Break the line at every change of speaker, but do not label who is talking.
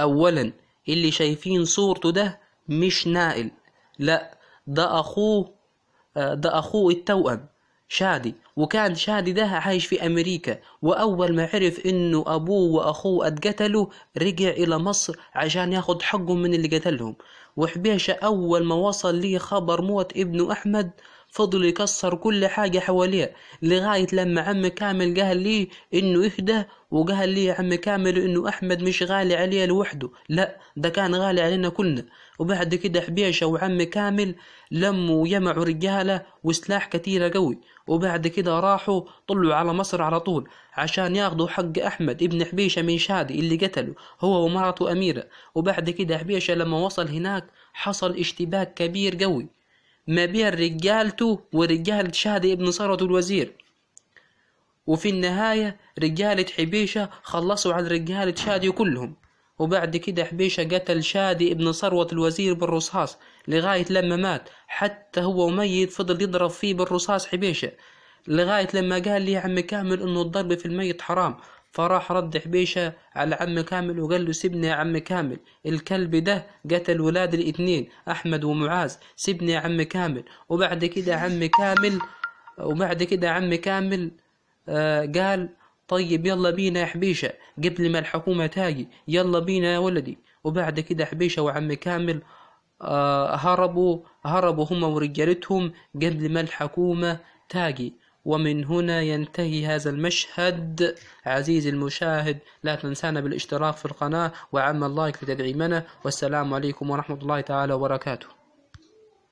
أولا اللي شايفين صورته ده مش نائل لا ده أخوه آه، ده أخوه التوأم شادي وكان شادي ده عايش في أمريكا وأول ما عرف إنه أبوه وأخوه اتقتلوا رجع إلى مصر عشان ياخد حقه من اللي قتلهم وحبيشة أول ما وصل ليه خبر موت ابنه أحمد فضل يكسر كل حاجة حواليه لغاية لما عم كامل قال لي انه اهدى وقال لي عم كامل انه احمد مش غالي عليه لوحده لا ده كان غالي علينا كلنا وبعد كده حبيشة وعم كامل لموا ويمعوا رجالة وسلاح كتيرة قوي وبعد كده راحوا طلوا على مصر على طول عشان ياخدوا حق أحمد ابن حبيشة من شادي اللي قتله هو ومرته أميرة وبعد كده حبيشة لما وصل هناك حصل اشتباك كبير قوي ما بين رجالته ورجالة شهد ابن صارة الوزير وفي النهاية رجالة حبيشة خلصوا على رجالة شادي كلهم وبعد كده حبيشة قتل شادي ابن صروة الوزير بالرصاص لغاية لما مات حتى هو ميت فضل يضرب فيه بالرصاص حبيشة لغاية لما قال لي يا عم كامل انه الضرب في الميت حرام فراح رد حبيشة على عم كامل وقال له سيبني يا عم كامل الكلب ده قتل ولاد الاتنين أحمد ومعاذ سيبني يا عم كامل وبعد كده عم كامل وبعد كده عم كامل آه قال طيب يلا بينا يا حبيشة قبل ما الحكومة تاجي يلا بينا يا ولدي وبعد كده حبيشة وعم كامل آه هربوا هربوا هم ورجالتهم قبل ما الحكومة تاجي ومن هنا ينتهي هذا المشهد عزيزي المشاهد لا تنسانا بالاشتراك في القناة وعمل لايك لتدعيمنا والسلام عليكم ورحمة الله تعالى وبركاته